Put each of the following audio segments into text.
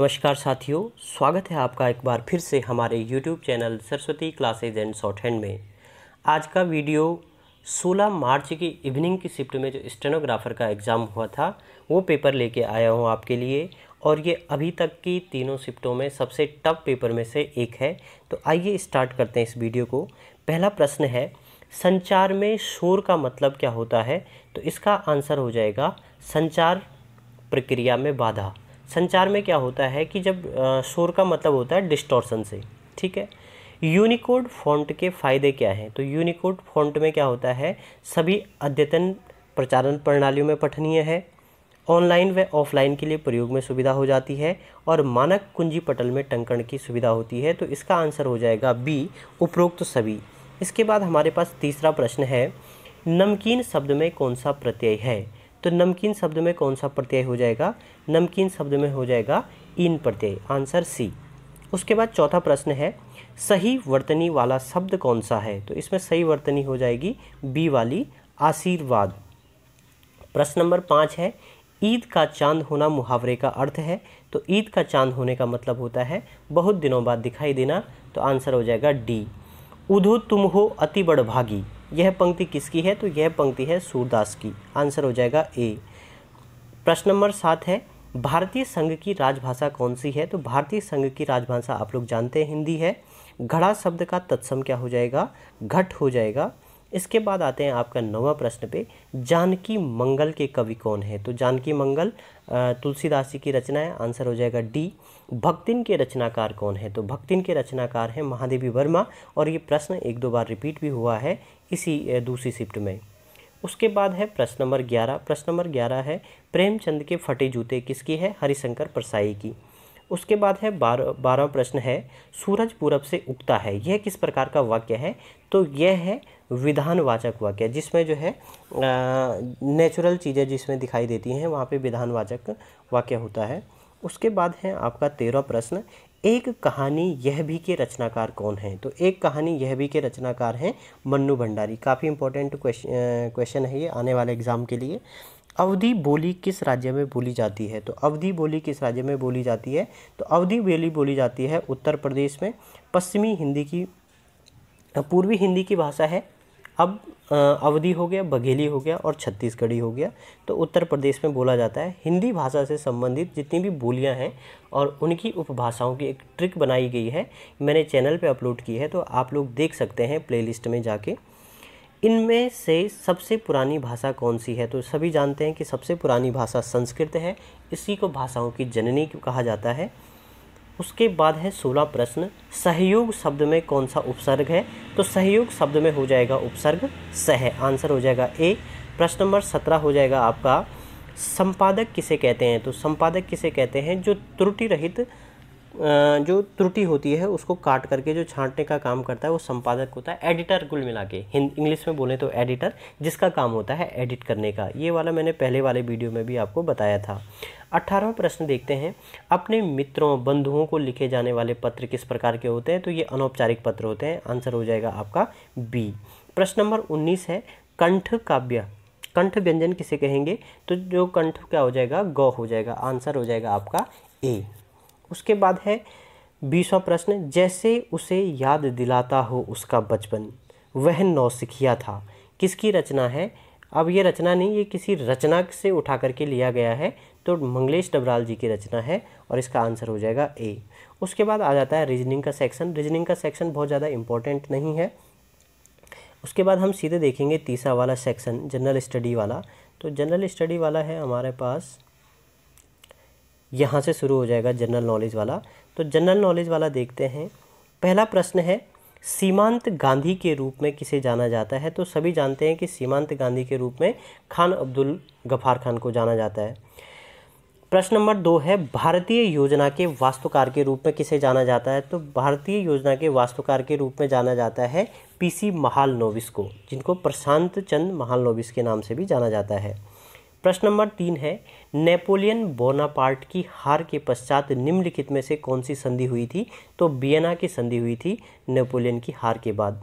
नमस्कार साथियों स्वागत है आपका एक बार फिर से हमारे YouTube channel Saraswati classes and shorthand में आज का वीडियो 16 मार्च की इवनिंग की शिफ्ट में जो स्टेनोग्राफर का एग्ज़ाम हुआ था वो पेपर लेके आया हूँ आपके लिए और ये अभी तक की तीनों शिफ्टों में सबसे टफ पेपर में से एक है तो आइए स्टार्ट करते हैं इस वीडियो को पहला प्रश्न है संचार में शोर का मतलब क्या होता है तो इसका आंसर हो जाएगा संचार प्रक्रिया में बाधा संचार में क्या होता है कि जब शोर का मतलब होता है डिस्टॉर्सन से ठीक है यूनिकोड फॉन्ट के फ़ायदे क्या हैं तो यूनिकोड फॉन्ट में क्या होता है सभी अद्यतन प्रचारण प्रणालियों में पठनीय है ऑनलाइन व ऑफलाइन के लिए प्रयोग में सुविधा हो जाती है और मानक कुंजी पटल में टंकण की सुविधा होती है तो इसका आंसर हो जाएगा बी उपरोक्त सभी इसके बाद हमारे पास तीसरा प्रश्न है नमकीन शब्द में कौन सा प्रत्यय है तो नमकीन शब्द में कौन सा प्रत्यय हो जाएगा नमकीन शब्द में हो जाएगा इन प्रत्यय आंसर सी उसके बाद चौथा प्रश्न है सही वर्तनी वाला शब्द कौन सा है तो इसमें सही वर्तनी हो जाएगी बी वाली आशीर्वाद प्रश्न नंबर पाँच है ईद का चांद होना मुहावरे का अर्थ है तो ईद का चांद होने का मतलब होता है बहुत दिनों बाद दिखाई देना तो आंसर हो जाएगा डी उधो तुम हो अति बड़भागी यह पंक्ति किसकी है तो यह पंक्ति है सूरदास की आंसर हो जाएगा ए प्रश्न नंबर सात है भारतीय संघ की राजभाषा कौन सी है तो भारतीय संघ की राजभाषा आप लोग जानते हैं हिंदी है घड़ा शब्द का तत्सम क्या हो जाएगा घट हो जाएगा इसके बाद आते हैं आपका नवा प्रश्न पे जानकी मंगल के कवि कौन है तो जानकी मंगल तुलसीदास जी की रचना है आंसर हो जाएगा डी भक्तिन के रचनाकार कौन है तो भक्तिन के रचनाकार हैं महादेवी वर्मा और ये प्रश्न एक दो बार रिपीट भी हुआ है इसी दूसरी शिफ्ट में उसके बाद है प्रश्न नंबर ग्यारह प्रश्न नंबर ग्यारह है प्रेमचंद के फटे जूते किसकी है हरिशंकर परसाई की उसके बाद है बार बारहवा प्रश्न है सूरज पूरब से उगता है यह किस प्रकार का वाक्य है तो यह है विधानवाचक वाक्य जिसमें जो है नेचुरल चीज़ें जिसमें दिखाई देती हैं वहाँ पे विधानवाचक वाक्य होता है उसके बाद है आपका तेरह प्रश्न एक कहानी यह भी के रचनाकार कौन हैं तो एक कहानी यह भी के रचनाकार हैं मन्नू भंडारी काफ़ी इंपॉर्टेंट क्वेश्चन क्वेश्चन है ये आने वाले एग्ज़ाम के लिए अवधि बोली किस राज्य में बोली जाती है तो अवधि बोली किस राज्य में बोली जाती है तो अवधि बोली बोली जाती है उत्तर प्रदेश में पश्चिमी हिंदी की पूर्वी हिंदी की भाषा है अब अवधि हो गया बघेली हो गया और छत्तीसगढ़ी हो गया तो उत्तर प्रदेश में बोला जाता है हिंदी भाषा से संबंधित जितनी भी बोलियां हैं और उनकी उपभाषाओं की एक ट्रिक बनाई गई है मैंने चैनल पे अपलोड की है तो आप लोग देख सकते हैं प्लेलिस्ट में जाके इनमें से सबसे पुरानी भाषा कौन सी है तो सभी जानते हैं कि सबसे पुरानी भाषा संस्कृत है इसी को भाषाओं की जननी कहा जाता है उसके बाद है सोलह प्रश्न सहयोग शब्द में कौन सा उपसर्ग है तो सहयोग शब्द में हो जाएगा उपसर्ग सह आंसर हो जाएगा ए प्रश्न नंबर सत्रह हो जाएगा आपका संपादक किसे कहते हैं तो संपादक किसे कहते हैं जो त्रुटि रहित जो त्रुटि होती है उसको काट करके जो छांटने का काम करता है वो संपादक होता है एडिटर कुल मिला के इंग्लिश में बोलें तो एडिटर जिसका काम होता है एडिट करने का ये वाला मैंने पहले वाले वीडियो में भी आपको बताया था अट्ठारहवा प्रश्न देखते हैं अपने मित्रों बंधुओं को लिखे जाने वाले पत्र किस प्रकार के होते हैं तो ये अनौपचारिक पत्र होते हैं आंसर हो जाएगा आपका बी प्रश्न नंबर उन्नीस है कंठ काव्य कंठ व्यंजन किसे कहेंगे तो जो कंठ क्या हो जाएगा ग हो जाएगा आंसर हो जाएगा आपका ए उसके बाद है बीसवा प्रश्न जैसे उसे याद दिलाता हो उसका बचपन वह नौसिखिया था किसकी रचना है अब ये रचना नहीं ये किसी रचना से उठा करके लिया गया है तो मंगलेश डबराल जी की रचना है और इसका आंसर हो जाएगा ए उसके बाद आ जाता है रीजनिंग का सेक्शन रीजनिंग का सेक्शन बहुत ज़्यादा इंपॉर्टेंट नहीं है उसके बाद हम सीधे देखेंगे तीसरा वाला सेक्शन जनरल स्टडी वाला तो जनरल स्टडी वाला है हमारे पास यहाँ से शुरू हो जाएगा जनरल नॉलेज वाला तो जनरल नॉलेज वाला देखते हैं पहला प्रश्न है सीमांत गांधी के रूप में किसे जाना जाता है तो सभी जानते हैं कि सीमांत गांधी के रूप में खान अब्दुल गफ़ार खान को जाना जाता है प्रश्न नंबर दो है भारतीय योजना के वास्तुकार के रूप में किसे जाना जाता है तो भारतीय योजना के वास्तुकार के रूप में जाना जाता है पीसी महालनोविस को जिनको प्रशांत चंद महालनोविस के नाम से भी जाना जाता है प्रश्न नंबर तीन है नेपोलियन बोनापार्ट की हार के पश्चात निम्नलिखित में से कौन सी संधि हुई थी तो बियना की संधि हुई थी नेपोलियन की हार के बाद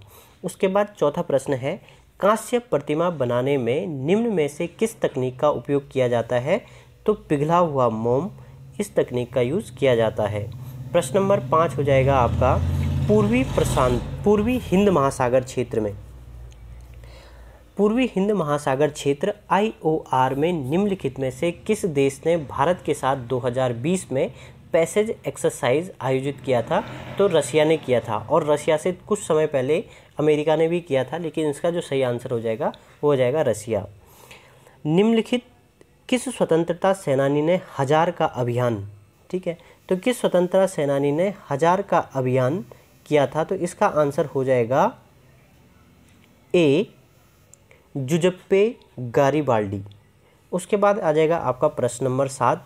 उसके बाद चौथा प्रश्न है कांस्य प्रतिमा बनाने में निम्न में से किस तकनीक का उपयोग किया जाता है तो पिघला हुआ मोम इस तकनीक का यूज़ किया जाता है प्रश्न नंबर पाँच हो जाएगा आपका पूर्वी प्रशांत पूर्वी हिंद महासागर क्षेत्र में पूर्वी हिंद महासागर क्षेत्र आर में निम्नलिखित में से किस देश ने भारत के साथ 2020 में पैसेज एक्सरसाइज आयोजित किया था तो रसिया ने किया था और रशिया से कुछ समय पहले अमेरिका ने भी किया था लेकिन इसका जो सही आंसर हो जाएगा वो हो जाएगा रसिया निम्नलिखित किस स्वतंत्रता सेनानी ने हजार का अभियान ठीक है तो किस स्वतंत्रता सेनानी ने हजार का अभियान किया था तो इसका आंसर हो जाएगा ए जुजप्पे गारीबाल्डी उसके बाद आ जाएगा आपका प्रश्न नंबर सात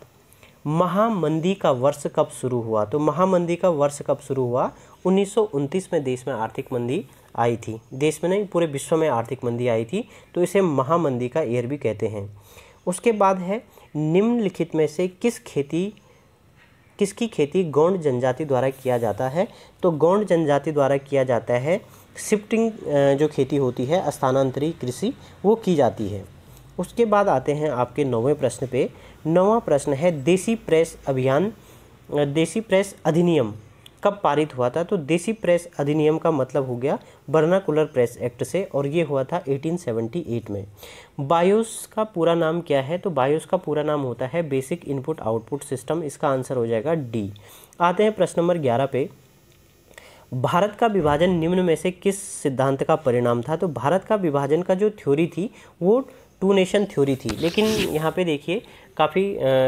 महामंदी का वर्ष कब शुरू हुआ तो महामंदी का वर्ष कब शुरू हुआ उन्नीस में देश में आर्थिक मंदी आई थी देश में नहीं पूरे विश्व में आर्थिक मंदी आई थी तो इसे महामंदी का ईयर भी कहते हैं उसके बाद है निम्नलिखित में से किस खेती किसकी खेती गौंड जनजाति द्वारा किया जाता है तो गौंड जनजाति द्वारा किया जाता है शिफ्टिंग जो खेती होती है स्थानांतरी कृषि वो की जाती है उसके बाद आते हैं आपके नौवें प्रश्न पे नौवा प्रश्न है देसी प्रेस अभियान देसी प्रेस अधिनियम कब पारित हुआ था तो देसी प्रेस अधिनियम का मतलब हो गया बर्नाकुलर प्रेस एक्ट से और ये हुआ था 1878 में बायोस का पूरा नाम क्या है तो बायोस का पूरा नाम होता है बेसिक इनपुट आउटपुट सिस्टम इसका आंसर हो जाएगा डी आते हैं प्रश्न नंबर ग्यारह पे भारत का विभाजन निम्न में से किस सिद्धांत का परिणाम था तो भारत का विभाजन का जो थ्योरी थी वो टू नेशन थ्योरी थी लेकिन यहाँ पे देखिए काफ़ी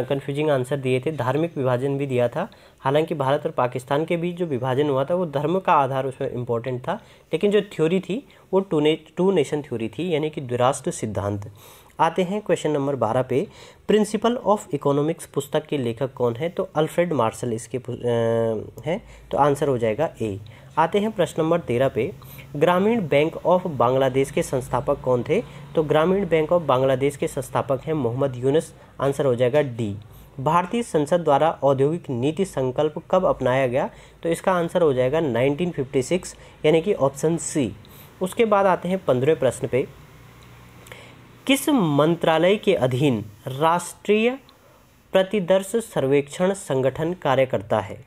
कंफ्यूजिंग आंसर दिए थे धार्मिक विभाजन भी दिया था हालांकि भारत और पाकिस्तान के बीच जो विभाजन हुआ था वो धर्म का आधार उसमें इम्पोर्टेंट था लेकिन जो थ्योरी थी वो टू ने टू नेशन थ्योरी थी यानी कि द्विराष्ट्र सिद्धांत आते हैं क्वेश्चन नंबर बारह पे प्रिंसिपल ऑफ इकोनॉमिक्स पुस्तक के लेखक कौन है तो अल्फ्रेड मार्शल इसके हैं तो आंसर तो हो जाएगा ए आते हैं प्रश्न नंबर तेरह पे ग्रामीण बैंक ऑफ बांग्लादेश के संस्थापक कौन थे तो ग्रामीण बैंक ऑफ बांग्लादेश के संस्थापक हैं मोहम्मद यूनस आंसर हो जाएगा डी भारतीय संसद द्वारा औद्योगिक नीति संकल्प कब अपनाया गया तो इसका आंसर हो जाएगा 1956 यानी कि ऑप्शन सी उसके बाद आते हैं पंद्रह प्रश्न पे किस मंत्रालय के अधीन राष्ट्रीय प्रतिदर्श सर्वेक्षण संगठन कार्य करता है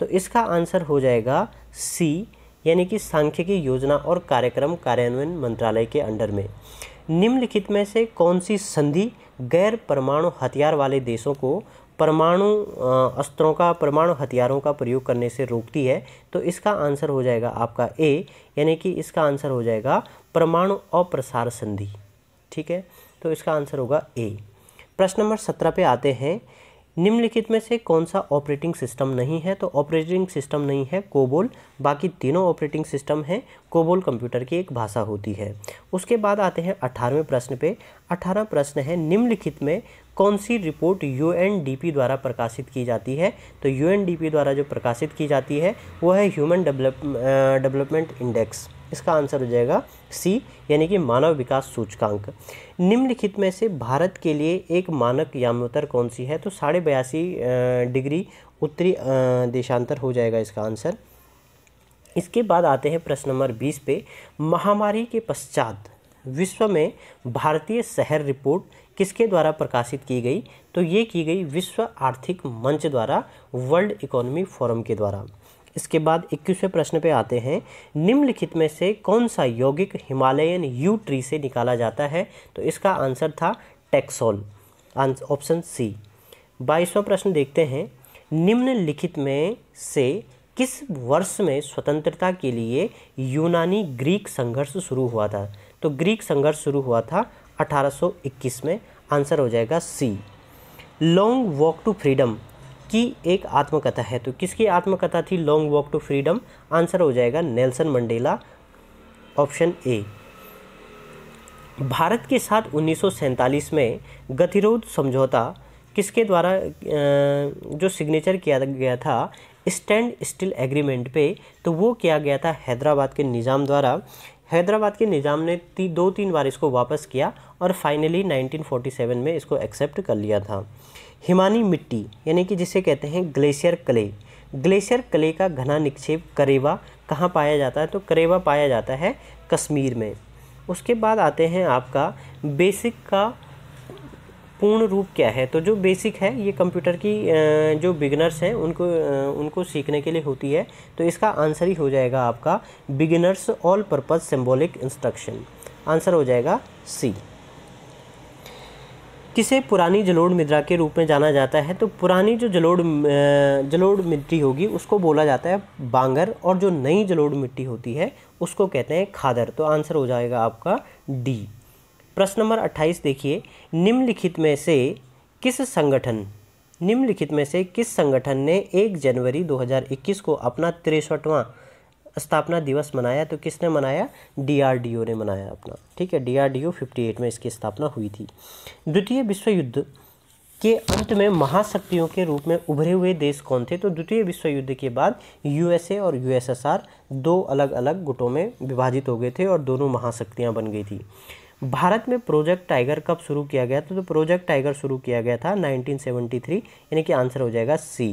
तो इसका आंसर हो जाएगा सी यानी कि सांख्यिकी योजना और कार्यक्रम कार्यान्वयन मंत्रालय के अंडर में निम्नलिखित में से कौन सी संधि गैर परमाणु हथियार वाले देशों को परमाणु अस्त्रों का परमाणु हथियारों का प्रयोग करने से रोकती है तो इसका आंसर हो जाएगा आपका ए यानी कि इसका आंसर हो जाएगा परमाणु अप्रसार संधि ठीक है तो इसका आंसर होगा ए प्रश्न नंबर सत्रह पे आते हैं निम्नलिखित में से कौन सा ऑपरेटिंग सिस्टम नहीं है तो ऑपरेटिंग सिस्टम नहीं है कोबोल बाकी तीनों ऑपरेटिंग सिस्टम हैं कोबोल कंप्यूटर की एक भाषा होती है उसके बाद आते हैं अठारहवें प्रश्न पे अठारह प्रश्न है निम्नलिखित में कौन सी रिपोर्ट यूएनडीपी द्वारा प्रकाशित की जाती है तो यूएनडीपी द्वारा जो प्रकाशित की जाती है वो है ह्यूमन डेवलप डेवलपमेंट इंडेक्स इसका आंसर हो जाएगा सी यानी कि मानव विकास सूचकांक निम्नलिखित में से भारत के लिए एक मानक यामोतर कौन सी है तो साढ़े बयासी डिग्री उत्तरी देशांतर हो जाएगा इसका आंसर इसके बाद आते हैं प्रश्न नंबर बीस पे महामारी के पश्चात विश्व में भारतीय शहर रिपोर्ट किसके द्वारा प्रकाशित की गई तो ये की गई विश्व आर्थिक मंच द्वारा वर्ल्ड इकोनॉमी फोरम के द्वारा इसके बाद इक्कीसवें प्रश्न पे आते हैं निम्नलिखित में से कौन सा यौगिक हिमालयन यू ट्री से निकाला जाता है तो इसका आंसर था टेक्सोल ऑप्शन सी बाईसवां प्रश्न देखते हैं निम्नलिखित में से किस वर्ष में स्वतंत्रता के लिए यूनानी ग्रीक संघर्ष शुरू हुआ था तो ग्रीक संघर्ष शुरू हुआ था 1821 में आंसर हो जाएगा C long walk to freedom की एक आत्मकथा है तो किसकी आत्मकथा थी long walk to freedom answer हो जाएगा Nelson Mandela option A Bharat के साथ उन्नीस में गतिरोध समझौता किसके द्वारा जो सिग्नेचर किया गया था स्टैंड स्टिल एग्रीमेंट पे तो वो किया गया था हैदराबाद के निज़ाम द्वारा हैदराबाद के निज़ाम ने ती, दो तीन बार इसको वापस किया और फाइनली 1947 में इसको एक्सेप्ट कर लिया था हिमानी मिट्टी यानी कि जिसे कहते हैं ग्लेशियर क्ले ग्लेशियर क्ले का घना निक्षेप करेवा कहाँ पाया जाता है तो करेवा पाया जाता है कश्मीर में उसके बाद आते हैं आपका बेसिक का पूर्ण रूप क्या है तो जो बेसिक है ये कंप्यूटर की जो बिगिनर्स हैं उनको उनको सीखने के लिए होती है तो इसका आंसर ही हो जाएगा आपका beginners all purpose symbolic instruction answer हो जाएगा सी किसे पुरानी जलोड़ मृदा के रूप में जाना जाता है तो पुरानी जो जलोड़ जलोड़ मिट्टी होगी उसको बोला जाता है बांगर और जो नई जलोड़ मिट्टी होती है उसको कहते हैं खादर तो आंसर हो जाएगा आपका डी प्रश्न नंबर अट्ठाईस देखिए निम्नलिखित में से किस संगठन निम्नलिखित में से किस संगठन ने 1 जनवरी 2021 को अपना तिरसठवां स्थापना दिवस मनाया तो किसने मनाया डीआरडीओ ने मनाया अपना ठीक है डीआरडीओ 58 में इसकी स्थापना हुई थी द्वितीय विश्व युद्ध के अंत में महाशक्तियों के रूप में उभरे हुए देश कौन थे तो द्वितीय विश्व युद्ध के बाद यूएसए और यूएसएसआर दो अलग अलग गुटों में विभाजित हो गए थे और दोनों महाशक्तियाँ बन गई थी भारत में प्रोजेक्ट टाइगर कब शुरू किया गया तो, तो प्रोजेक्ट टाइगर शुरू किया गया था 1973 यानी कि आंसर हो जाएगा सी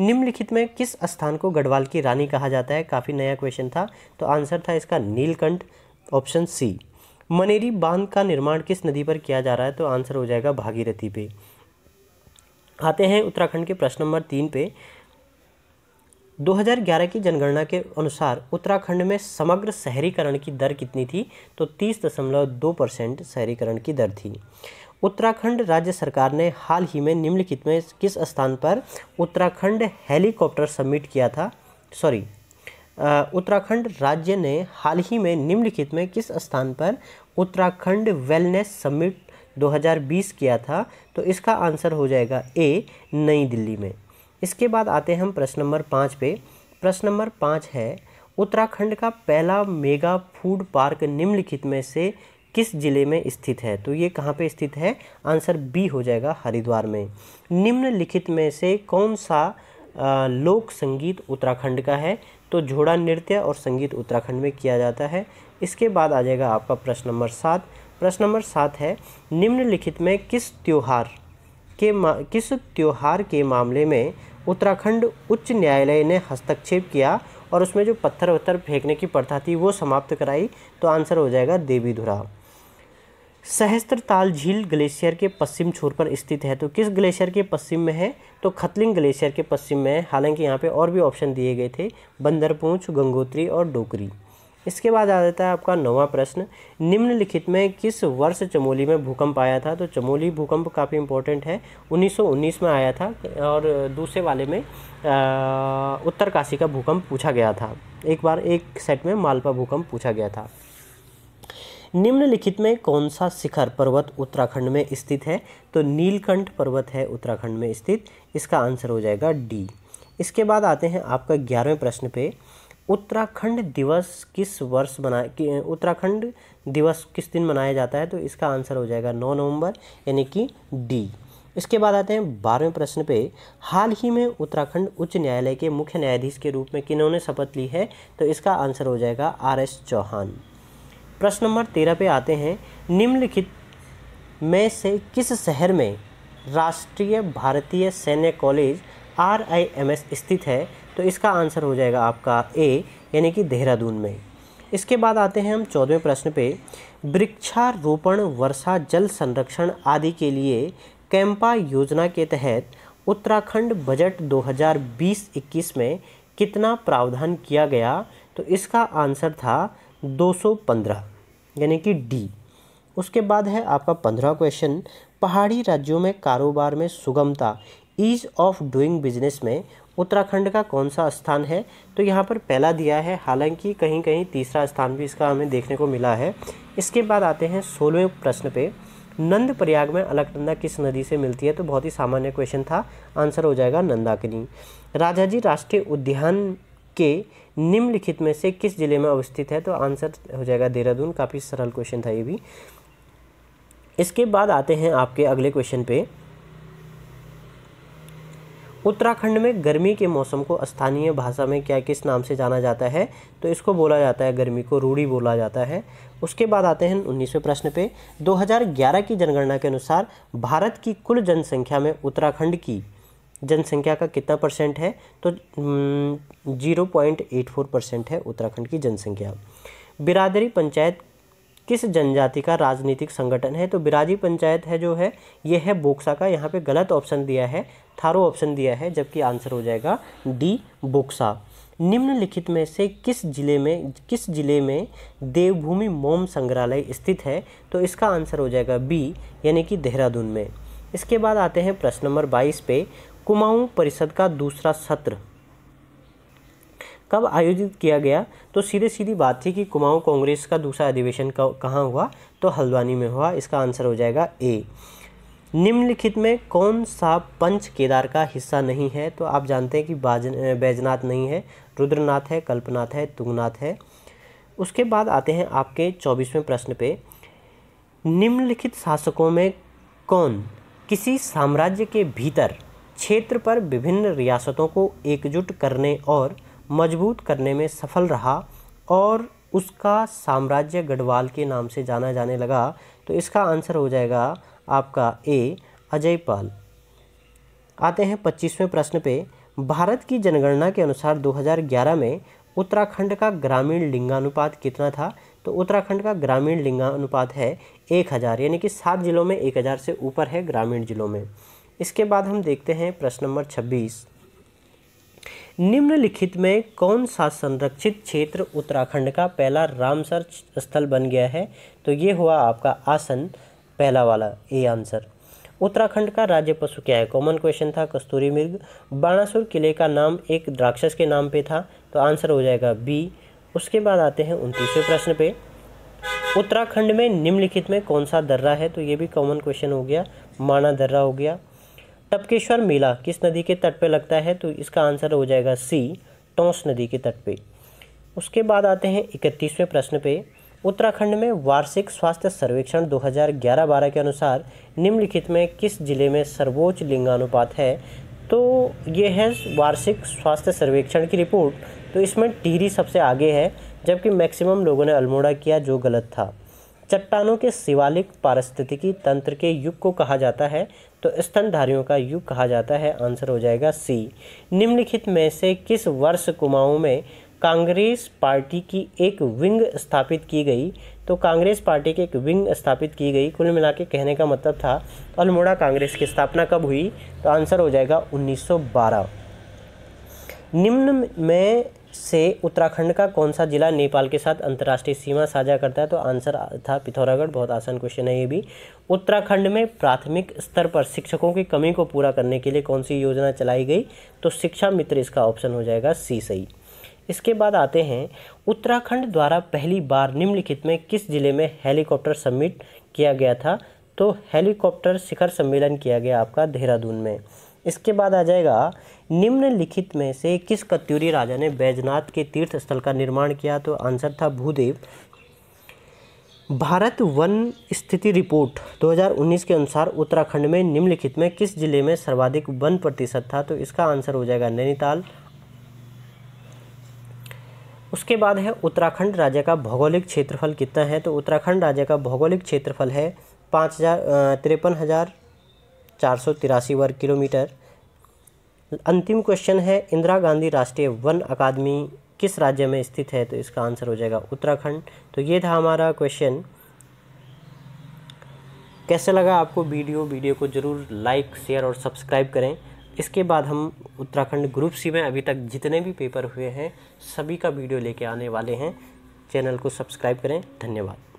निम्नलिखित में किस स्थान को गढ़वाल की रानी कहा जाता है काफ़ी नया क्वेश्चन था तो आंसर था इसका नीलकंठ ऑप्शन सी मनेरी बांध का निर्माण किस नदी पर किया जा रहा है तो आंसर हो जाएगा भागीरथी पे आते हैं उत्तराखंड के प्रश्न नंबर तीन पे 2011 की जनगणना के अनुसार उत्तराखंड में समग्र शहरीकरण की दर कितनी थी तो 30.2 परसेंट शहरीकरण की दर थी उत्तराखंड राज्य सरकार ने हाल ही में निम्नलिखित में किस स्थान पर उत्तराखंड हेलीकॉप्टर सबमिट किया था सॉरी उत्तराखंड राज्य ने हाल ही में निम्नलिखित में किस स्थान पर उत्तराखंड वेलनेस समिट 2020 किया था तो इसका आंसर हो जाएगा ए नई दिल्ली में इसके बाद आते हैं हम प्रश्न नंबर पाँच पे प्रश्न नंबर पाँच है उत्तराखंड का पहला मेगा फूड पार्क निम्नलिखित में से किस जिले में स्थित है तो ये कहाँ पे स्थित है आंसर बी हो जाएगा हरिद्वार में निम्नलिखित में से कौन सा लोक संगीत उत्तराखंड का है तो झोड़ा नृत्य और संगीत उत्तराखंड में किया जाता है इसके बाद आ जाएगा आपका प्रश्न नंबर सात प्रश्न नंबर सात है निम्नलिखित में किस त्यौहार के किस त्यौहार के मामले में उत्तराखंड उच्च न्यायालय ने हस्तक्षेप किया और उसमें जो पत्थर वत्थर फेंकने की प्रथा थी वो समाप्त कराई तो आंसर हो जाएगा देवीधुरा सहस्त्र ताल झील ग्लेशियर के पश्चिम छोर पर स्थित है तो किस ग्लेशियर के पश्चिम में है तो खतलिंग ग्लेशियर के पश्चिम में है हालांकि यहाँ पे और भी ऑप्शन दिए गए थे बंदरपूँच गंगोत्री और डोकरी इसके बाद आ जाता है आपका नवा प्रश्न निम्नलिखित में किस वर्ष चमोली में भूकंप आया था तो चमोली भूकंप काफ़ी इंपॉर्टेंट है 1919 में आया था और दूसरे वाले में उत्तरकाशी उत्तर काशी का भूकंप पूछा गया था एक बार एक सेट में मालपा भूकंप पूछा गया था निम्नलिखित में कौन सा शिखर पर्वत उत्तराखंड में स्थित है तो नीलकंठ पर्वत है उत्तराखंड में स्थित इसका आंसर हो जाएगा डी इसके बाद आते हैं आपका ग्यारहवें प्रश्न पे उत्तराखंड दिवस किस वर्ष मनाया उत्तराखंड दिवस किस दिन मनाया जाता है तो इसका आंसर हो जाएगा नौ नवंबर यानी कि डी इसके बाद आते हैं बारहवें प्रश्न पे हाल ही में उत्तराखंड उच्च न्यायालय के मुख्य न्यायाधीश के रूप में किन्होंने शपथ ली है तो इसका आंसर हो जाएगा आर एस चौहान प्रश्न नंबर तेरह पे आते हैं निम्नलिखित में से किस शहर में राष्ट्रीय भारतीय सैन्य college R I M S स्थित है तो इसका आंसर हो जाएगा आपका ए यानी कि देहरादून में इसके बाद आते हैं हम चौदहवें प्रश्न पे वृक्षारोपण वर्षा जल संरक्षण आदि के लिए कैंपा योजना के तहत उत्तराखंड बजट 2020-21 में कितना प्रावधान किया गया तो इसका आंसर था 215 यानी कि डी उसके बाद है आपका पंद्रह क्वेश्चन पहाड़ी राज्यों में कारोबार में सुगमता ईज ऑफ डूइंग बिजनेस में उत्तराखंड का कौन सा स्थान है तो यहाँ पर पहला दिया है हालांकि कहीं कहीं तीसरा स्थान भी इसका हमें देखने को मिला है इसके बाद आते हैं सोलहवें प्रश्न पे नंद प्रयाग में अलकनंदा किस नदी से मिलती है तो बहुत ही सामान्य क्वेश्चन था आंसर हो जाएगा नंदाकिनी जी राष्ट्रीय उद्यान के निम्नलिखित में से किस जिले में अवस्थित है तो आंसर हो जाएगा देहरादून काफ़ी सरल क्वेश्चन था ये भी इसके बाद आते हैं आपके अगले क्वेश्चन पे उत्तराखंड में गर्मी के मौसम को स्थानीय भाषा में क्या किस नाम से जाना जाता है तो इसको बोला जाता है गर्मी को रूढ़ी बोला जाता है उसके बाद आते हैं उन्नीसवें प्रश्न पे 2011 की जनगणना के अनुसार भारत की कुल जनसंख्या में उत्तराखंड की जनसंख्या का कितना परसेंट है तो हम्म, zero point eight four percent है उत्तराखंड की जनसंख्या बिरादरी पंचायत किस जनजाति का राजनीतिक संगठन है तो बिराजी पंचायत है जो है ये है बोक्सा का यहाँ पे गलत ऑप्शन दिया है थारो ऑप्शन दिया है जबकि आंसर हो जाएगा डी बोक्सा निम्नलिखित में से किस जिले में किस जिले में देवभूमि मोम संग्रहालय स्थित है तो इसका आंसर हो जाएगा बी यानी कि देहरादून में इसके बाद आते हैं प्रश्न नंबर बाईस पे कुमाऊं परिषद का दूसरा सत्र कब आयोजित किया गया तो सीधे सीधी बात थी कि कुमाऊं कांग्रेस का दूसरा अधिवेशन कहाँ हुआ तो हल्द्वानी में हुआ इसका आंसर हो जाएगा ए निम्नलिखित में कौन सा पंच केदार का हिस्सा नहीं है तो आप जानते हैं कि बाज बैजनाथ नहीं है रुद्रनाथ है कल्पनाथ है तुंगनाथ है उसके बाद आते हैं आपके चौबीसवें प्रश्न पे निम्नलिखित शासकों में कौन किसी साम्राज्य के भीतर क्षेत्र पर विभिन्न रियासतों को एकजुट करने और मजबूत करने में सफल रहा और उसका साम्राज्य गढ़वाल के नाम से जाना जाने लगा तो इसका आंसर हो जाएगा आपका ए अजय पाल आते हैं पच्चीसवें प्रश्न पे भारत की जनगणना के अनुसार 2011 में उत्तराखंड का ग्रामीण लिंगानुपात कितना था तो उत्तराखंड का ग्रामीण लिंगानुपात है एक हज़ार यानी कि सात ज़िलों में एक हज़ार से ऊपर है ग्रामीण ज़िलों में इसके बाद हम देखते हैं प्रश्न नंबर छब्बीस निम्नलिखित में कौन सा संरक्षित क्षेत्र उत्तराखंड का पहला रामसर स्थल बन गया है तो ये हुआ आपका आसन पहला वाला ए आंसर उत्तराखंड का राज्य पशु क्या है कॉमन क्वेश्चन था कस्तूरी मृग बाणासुर किले का नाम एक राक्षस के नाम पे था तो आंसर हो जाएगा बी उसके बाद आते हैं उनतीसवें प्रश्न पे उत्तराखंड में निम्नलिखित में कौन सा दर्रा है तो ये भी कॉमन क्वेश्चन हो गया माना दर्रा हो गया टपकेश्वर मेला किस नदी के तट पर लगता है तो इसका आंसर हो जाएगा सी टोंस नदी के तट पे उसके बाद आते हैं इकतीसवें प्रश्न पे उत्तराखंड में वार्षिक स्वास्थ्य सर्वेक्षण 2011-12 के अनुसार निम्नलिखित में किस जिले में सर्वोच्च लिंगानुपात है तो ये है वार्षिक स्वास्थ्य सर्वेक्षण की रिपोर्ट तो इसमें टिहरी सबसे आगे है जबकि मैक्सिमम लोगों ने अल्मोड़ा किया जो गलत था चट्टानों के शिवालिक पारिस्थितिकी तंत्र के युग को कहा जाता है तो स्तनधारियों का युग कहा जाता है आंसर हो जाएगा सी निम्नलिखित में से किस वर्ष कुमाऊं में कांग्रेस पार्टी की एक विंग स्थापित की गई तो कांग्रेस पार्टी की एक विंग स्थापित की गई कुल मिला के कहने का मतलब था अल्मोड़ा कांग्रेस की स्थापना कब हुई तो आंसर हो जाएगा 1912 निम्न में से उत्तराखंड का कौन सा जिला नेपाल के साथ अंतर्राष्ट्रीय सीमा साझा करता है तो आंसर था पिथौरागढ़ बहुत आसान क्वेश्चन है ये भी उत्तराखंड में प्राथमिक स्तर पर शिक्षकों की कमी को पूरा करने के लिए कौन सी योजना चलाई गई तो शिक्षा मित्र इसका ऑप्शन हो जाएगा सी सही इसके बाद आते हैं उत्तराखंड द्वारा पहली बार निम्नलिखित में किस जिले में हेलीकॉप्टर समिट किया गया था तो हेलीकॉप्टर शिखर सम्मेलन किया गया आपका देहरादून में इसके बाद आ जाएगा निम्नलिखित में से किस कत्यूरी राजा ने बैजनाथ के तीर्थ स्थल का निर्माण किया तो आंसर था भूदेव भारत वन स्थिति रिपोर्ट 2019 के अनुसार उत्तराखंड में निम्नलिखित में किस जिले में सर्वाधिक वन प्रतिशत था तो इसका आंसर हो जाएगा नैनीताल उसके बाद है उत्तराखंड राज्य का भौगोलिक क्षेत्रफल कितना है तो उत्तराखंड राज्य का भौगोलिक क्षेत्रफल है पाँच हजार तिरपन हजार चार सौ तिरासी वर्ग किलोमीटर अंतिम क्वेश्चन है इंदिरा गांधी राष्ट्रीय वन अकादमी किस राज्य में स्थित है तो इसका आंसर हो जाएगा उत्तराखंड तो ये था हमारा क्वेश्चन कैसे लगा आपको वीडियो वीडियो को ज़रूर लाइक शेयर और सब्सक्राइब करें इसके बाद हम उत्तराखंड ग्रुप सी में अभी तक जितने भी पेपर हुए हैं सभी का वीडियो लेके आने वाले हैं चैनल को सब्सक्राइब करें धन्यवाद